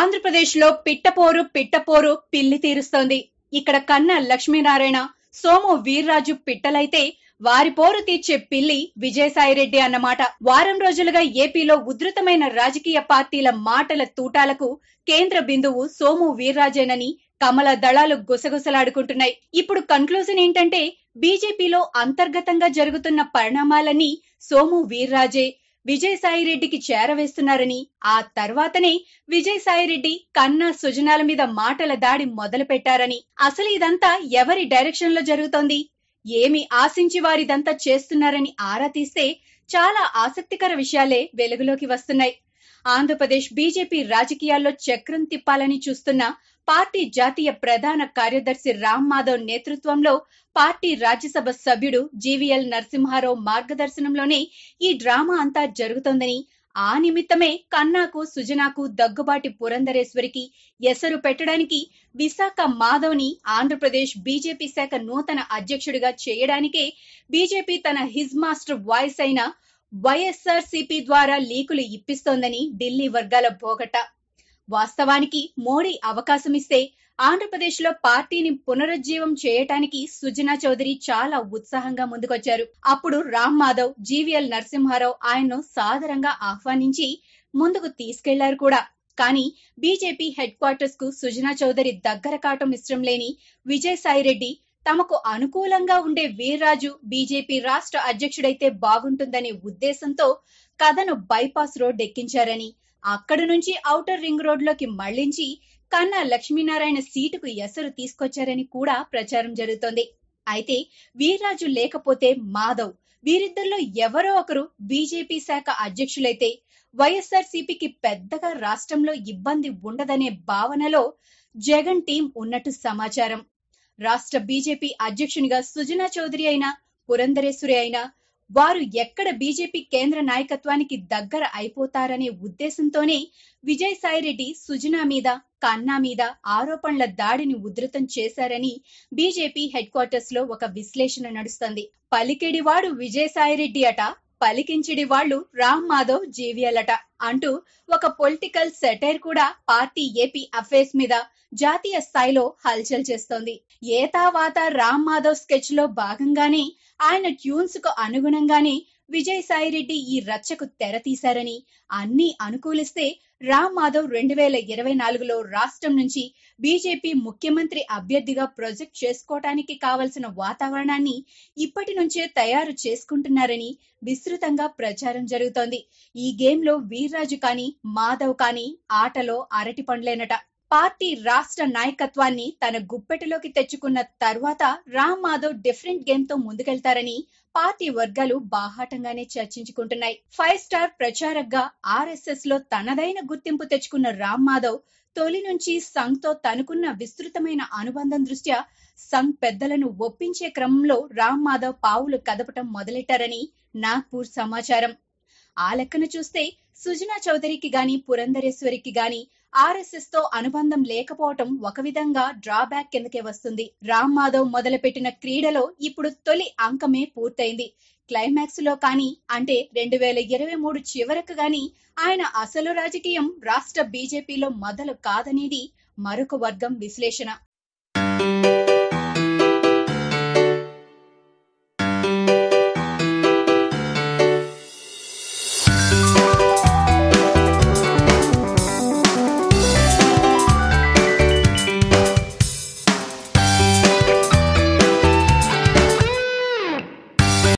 ఆంధ్రప్రదేశ్లో పిట్టపోరు పిట్టపోరు పిల్లి తీరుస్తోంది ఇక్కడ కన్న లక్ష్మీనారాయణ సోము వీర్రాజు పిట్టలైతే వారి పోరు తీర్చే పిల్లి విజయసాయిరెడ్డి అన్నమాట వారం రోజులుగా ఏపీలో ఉధృతమైన రాజకీయ పార్టీల మాటల తూటాలకు కేంద్ర బిందువు సోము వీర్రాజేనని కమల దళాలు గుసగుసలాడుకుంటున్నాయి ఇప్పుడు కంక్లూజన్ ఏంటంటే బీజేపీలో అంతర్గతంగా జరుగుతున్న పరిణామాలన్నీ సోము వీర్రాజే విజయసాయిరెడ్డికి చేరవేస్తున్నారని ఆ తర్వాతనే విజయసాయిరెడ్డి కన్నా సుజనాల మీద మాటల దాడి మొదలుపెట్టారని అసలు ఇదంతా ఎవరి డైరెక్షన్ లో జరుగుతోంది ఏమి ఆశించి వారిదంతా చేస్తున్నారని ఆరా తీస్తే చాలా ఆసక్తికర విషయాలే వెలుగులోకి వస్తున్నాయి ఆంధ్రప్రదేశ్ బీజేపీ రాజకీయాల్లో చక్రం తిప్పాలని చూస్తున్న పార్టీ జాతీయ ప్రధాన కార్యదర్శి రామ్ మాధవ్ నేతృత్వంలో పార్టీ రాజ్యసభ సభ్యుడు జీవీఎల్ నరసింహారావు మార్గదర్శనంలోనే ఈ డ్రామా అంతా జరుగుతోందని ఆ నిమిత్తమే కన్నాకు సుజనాకు దగ్గుబాటి పురంధరేశ్వరికి ఎసరు పెట్టడానికి విశాఖ మాధవ్ని ఆంధ్రప్రదేశ్ బీజేపీ శాఖ నూతన అధ్యక్షుడిగా చేయడానికే బీజేపీ తన హిజ్ మాస్టర్ వాయిస్ అయిన సిపి ద్వారా లీకులు ఇప్పిస్తోందని ఢిల్లీ వర్గాల పోగట వాస్తవానికి మోడీ అవకాశమిస్తే లో పార్టీని పునరుజ్జీవం చేయటానికి సుజనా చౌదరి చాలా ఉత్సాహంగా ముందుకొచ్చారు అప్పుడు రామ్ మాధవ్ జీవీఎల్ నరసింహారావు ఆయన్ను సాదరంగా ఆహ్వానించి ముందుకు తీసుకెళ్లారు కూడా కానీ బీజేపీ హెడ్ క్వార్టర్స్ కు సుజనా చౌదరి దగ్గర కావటం ఇష్టం లేని విజయసాయిరెడ్డి తమకు అనుకూలంగా ఉండే వీర్రాజు బీజేపీ రాష్ట్ర అధ్యక్షుడైతే బాగుంటుందనే ఉద్దేశంతో కథను బైపాస్ రోడ్ ఎక్కించారని అక్కడి నుంచి ఔటర్ రింగ్ రోడ్ లోకి మళ్లించి కన్నా లక్ష్మీనారాయణ సీటుకు ఎసరు తీసుకొచ్చారని కూడా ప్రచారం జరుగుతోంది అయితే వీర్రాజు లేకపోతే మాధవ్ వీరిద్దరిలో ఎవరో ఒకరు బీజేపీ శాఖ అధ్యక్షులైతే సిపికి పెద్దగా రాష్ట్రంలో ఇబ్బంది ఉండదనే భావనలో జగన్ టీం ఉన్నట్టు సమాచారం రాష్ట్ర బీజేపీ అధ్యక్షునిగా సుజనా చౌదరి అయినా పురంధరేశ్వరి అయినా వారు ఎక్కడ బీజేపీ కేంద్ర నాయకత్వానికి దగ్గర అయిపోతారనే ఉద్దేశంతోనే విజయసాయిరెడ్డి సుజనా మీద కన్నా మీద ఆరోపణల దాడిని ఉధృతం చేశారని బీజేపీ హెడ్ క్వార్టర్స్ లో ఒక విశ్లేషణ నడుస్తోంది పలికెడివాడు విజయసాయిరెడ్డి అట పలికించిడి వాళ్లు రామ్ మాధవ్ జీవియలట అంటూ ఒక పొలిటికల్ సెటైర్ కూడా పార్టీ ఏపీ అఫేర్స్ మీద జాతీయ స్థాయిలో హల్చల్ చేస్తోంది ఏతావాత రామ్ మాధవ్ స్కెచ్ లో భాగంగానే ఆయన ట్యూన్స్ కు అనుగుణంగానే సాయిరెడ్డి ఈ రచ్చకు తెర తీశారని అన్ని అనుకూలిస్తే రామ్ మాధవ్ రెండు వేల ఇరవై నాలుగులో రాష్ట్రం నుంచి బీజేపీ ముఖ్యమంత్రి అభ్యర్థిగా ప్రొజెక్ట్ చేసుకోవటానికి కావలసిన వాతావరణాన్ని ఇప్పటి నుంచే తయారు చేసుకుంటున్నారని విస్తృతంగా ప్రచారం జరుగుతోంది ఈ గేమ్ లో వీర్రాజు కానీ మాధవ్ కానీ ఆటలో అరటి పండ్లేనట పార్టీ రాష్ట్ర నాయకత్వాన్ని తన గుప్పెటలోకి తెచ్చుకున్న తర్వాత రామ్ మాధవ్ డిఫరెంట్ గేమ్ తో ముందుకెళ్తారని పార్టీ వర్గాలు బాహాటంగానే చర్చించుకుంటున్నాయి ఫైవ్ స్టార్ ప్రచారక్గా ఆర్ఎస్ఎస్ లో తనదైన గుర్తింపు తెచ్చుకున్న రామ్ మాధవ్ తొలి నుంచి సంఘ్ తో తనుకున్న విస్తృతమైన అనుబంధం దృష్ట్యా సంఘ్ పెద్దలను ఒప్పించే క్రమంలో రామ్ మాధవ్ పావులు కదపటం మొదలెట్టారని నాగ్పూర్ సమాచారం ఆ లెక్కన చూస్తే సుజనా చౌదరికి గాని పురంధరేశ్వరికి గాని ఆర్ఎస్ఎస్ తో అనుబంధం లేకపోవటం ఒక విధంగా డ్రాబ్యాక్ కిందకే వస్తుంది రామ్ మాధవ్ మొదలుపెట్టిన క్రీడలో ఇప్పుడు తొలి అంకమే పూర్తయింది క్లైమాక్స్ లో కానీ అంటే రెండు వేల ఇరవై మూడు చివరకు గాని ఆయన అసలు రాజకీయం రాష్ట్ర బీజేపీలో మొదలు కాదనేది మరొక వర్గం విశ్లేషణ